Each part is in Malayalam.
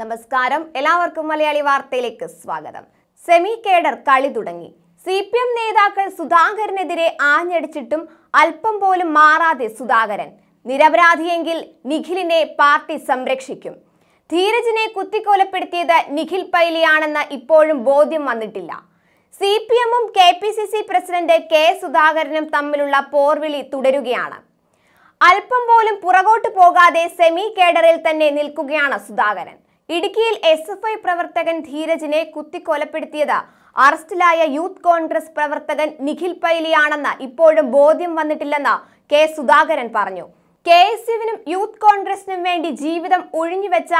നമസ്കാരം എല്ലാവർക്കും മലയാളി വാർത്തയിലേക്ക് സ്വാഗതം സെമി കേഡർ കളി തുടങ്ങി സി പി എം നേതാക്കൾ സുധാകരനെതിരെ ആഞ്ഞടിച്ചിട്ടും അല്പം പോലും മാറാതെ സുധാകരൻ നിരപരാധിയെങ്കിൽ നിഖിലിനെ പാർട്ടി സംരക്ഷിക്കും ധീരജിനെ കുത്തിക്കൊലപ്പെടുത്തിയത് നിഖിൽ പൈലിയാണെന്ന് ഇപ്പോഴും ബോധ്യം വന്നിട്ടില്ല സി പി എമ്മും K P C C president K സുധാകരനും തമ്മിലുള്ള പോർവിളി തുടരുകയാണ് അല്പം പോലും പുറകോട്ട് പോകാതെ സെമി കേഡറിൽ തന്നെ നിൽക്കുകയാണ് സുധാകരൻ ഇടുക്കിയിൽ എസ് എഫ് ഐ പ്രവർത്തകൻ ധീരജിനെ കുത്തിക്കൊലപ്പെടുത്തിയത് അറസ്റ്റിലായ യൂത്ത് കോൺഗ്രസ് പ്രവർത്തകൻ നിഖിൽ പൈലിയാണെന്ന് ഇപ്പോഴും ബോധ്യം വന്നിട്ടില്ലെന്ന് കെ സുധാകരൻ പറഞ്ഞു കെ എസ് യുവിനും യൂത്ത് കോൺഗ്രസിനും വേണ്ടി ജീവിതം ഒഴിഞ്ഞുവെച്ച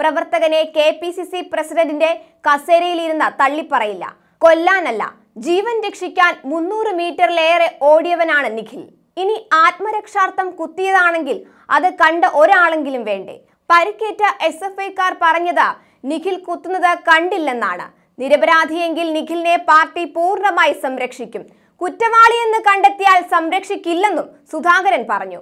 പ്രവർത്തകനെ കെ പി സി സി പ്രസിഡന്റിന്റെ കസേരയിലിരുന്ന് തള്ളിപ്പറയില്ല കൊല്ലാനല്ല ജീവൻ രക്ഷിക്കാൻ മുന്നൂറ് മീറ്ററിലേറെ ഓടിയവനാണ് നിഖിൽ ഇനി ആത്മരക്ഷാർത്ഥം കുത്തിയതാണെങ്കിൽ അത് കണ്ട ഒരാളെങ്കിലും വേണ്ടേ പരിക്കേറ്റ എസ് എഫ് ഐക്കാർ പറഞ്ഞത് നിഖിൽ കുത്തുന്നത് കണ്ടില്ലെന്നാണ് നിരപരാധിയെങ്കിൽ നിഖിലിനെ പാർട്ടി പൂർണ്ണമായി സംരക്ഷിക്കും കുറ്റവാളിയെന്ന് കണ്ടെത്തിയാൽ സംരക്ഷിക്കില്ലെന്നും സുധാകരൻ പറഞ്ഞു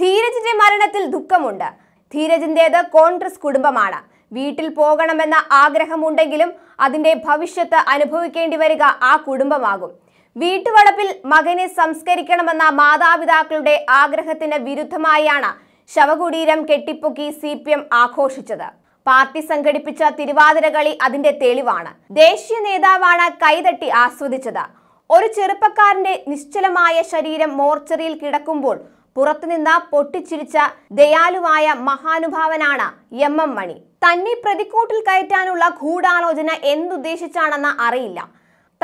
ധീരജിന്റെ മരണത്തിൽ ദുഃഖമുണ്ട് ധീരജിന്റേത് കോൺഗ്രസ് കുടുംബമാണ് വീട്ടിൽ പോകണമെന്ന ആഗ്രഹമുണ്ടെങ്കിലും അതിന്റെ ഭവിഷ്യത്ത് അനുഭവിക്കേണ്ടി വരിക ആ കുടുംബമാകും വീട്ടുവളപ്പിൽ മകനെ സംസ്കരിക്കണമെന്ന മാതാപിതാക്കളുടെ ആഗ്രഹത്തിന് വിരുദ്ധമായാണ് ശവകുടീരം കെട്ടിപ്പൊക്കി സി പി എം ആഘോഷിച്ചത് പാർട്ടി സംഘടിപ്പിച്ച തിരുവാതിരകളി അതിന്റെ തെളിവാണ് ദേശീയ നേതാവാണ് കൈതട്ടി ആസ്വദിച്ചത് ഒരു ചെറുപ്പക്കാരന്റെ നിശ്ചലമായ ശരീരം മോർച്ചറിയിൽ കിടക്കുമ്പോൾ പുറത്തുനിന്ന് പൊട്ടിച്ചിരിച്ച ദയാലുവായ മഹാനുഭാവനാണ് എം എം മണി തന്നെ പ്രതിക്കൂട്ടിൽ കയറ്റാനുള്ള ഗൂഢാലോചന എന്തുദ്ദേശിച്ചാണെന്ന് അറിയില്ല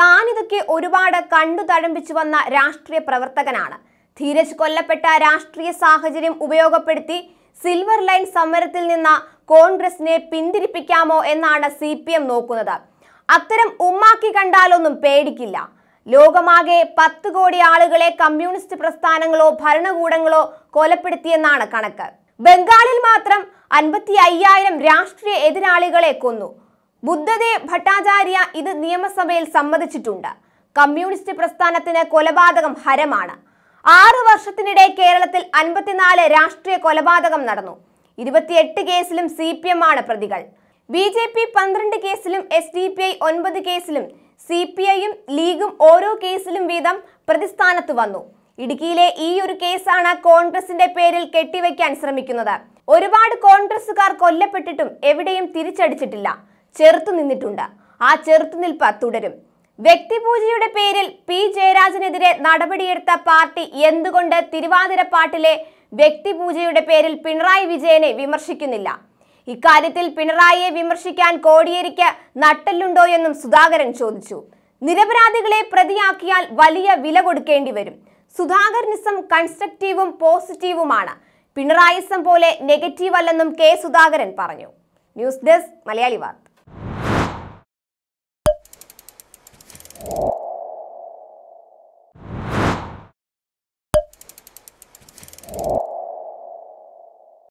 താനിതൊക്കെ ഒരുപാട് കണ്ടു തഴമ്പിച്ചു വന്ന രാഷ്ട്രീയ പ്രവർത്തകനാണ് ധീരജ് കൊല്ലപ്പെട്ട രാഷ്ട്രീയ സാഹചര്യം ഉപയോഗപ്പെടുത്തി സിൽവർ ലൈൻ സമരത്തിൽ നിന്ന് കോൺഗ്രസിനെ പിന്തിരിപ്പിക്കാമോ എന്നാണ് സി നോക്കുന്നത് അത്തരം ഉമ്മാക്കി കണ്ടാലൊന്നും പേടിക്കില്ല ലോകമാകെ പത്ത് കോടി ആളുകളെ കമ്മ്യൂണിസ്റ്റ് പ്രസ്ഥാനങ്ങളോ ഭരണകൂടങ്ങളോ കൊലപ്പെടുത്തിയെന്നാണ് കണക്ക് ബംഗാളിൽ മാത്രം അൻപത്തി അയ്യായിരം രാഷ്ട്രീയ എതിരാളികളെ കൊന്നു ബുദ്ധദേ ഭട്ടാചാര്യ ഇത് നിയമസഭയിൽ സമ്മതിച്ചിട്ടുണ്ട് കമ്മ്യൂണിസ്റ്റ് പ്രസ്ഥാനത്തിന് കൊലപാതകം ഹരമാണ് ആറു വർഷത്തിനിടെ കേരളത്തിൽ അൻപത്തിനാല് രാഷ്ട്രീയ കൊലപാതകം നടന്നു ഇരുപത്തിയെട്ട് കേസിലും സി പി എം ആണ് പ്രതികൾ ബി ജെ പി പന്ത്രണ്ട് കേസിലും എസ് ഡി പി ഐ ഒൻപത് കേസിലും സി പി ഐയും ലീഗും ഓരോ കേസിലും വീതം പ്രതിസ്ഥാനത്ത് വന്നു ഇടുക്കിയിലെ ഈ ഒരു കേസാണ് കോൺഗ്രസിന്റെ പേരിൽ കെട്ടിവെക്കാൻ ശ്രമിക്കുന്നത് ഒരുപാട് കോൺഗ്രസുകാർ കൊല്ലപ്പെട്ടിട്ടും എവിടെയും തിരിച്ചടിച്ചിട്ടില്ല ചെറുത്തു നിന്നിട്ടുണ്ട് ആ ചെറുത്തുനിൽപ്പ് തുടരും വ്യക്തിപൂജയുടെ പേരിൽ പി ജയരാജനെതിരെ നടപടിയെടുത്ത പാർട്ടി എന്തുകൊണ്ട് തിരുവാതിരപ്പാട്ടിലെ വ്യക്തിപൂജയുടെ പേരിൽ പിണറായി വിജയനെ വിമർശിക്കുന്നില്ല ഇക്കാര്യത്തിൽ പിണറായിയെ വിമർശിക്കാൻ കോടിയേരിക്ക് നട്ടല്ലുണ്ടോ എന്നും സുധാകരൻ ചോദിച്ചു നിരപരാധികളെ പ്രതിയാക്കിയാൽ വലിയ വില കൊടുക്കേണ്ടി വരും സുധാകരനിസം കൺസ്ട്രക്റ്റീവും പോസിറ്റീവുമാണ് പിണറായിസം പോലെ നെഗറ്റീവ് അല്ലെന്നും കെ സുധാകരൻ പറഞ്ഞു ന്യൂസ് ഡെസ്ക് മലയാളി വാർത്ത Oh.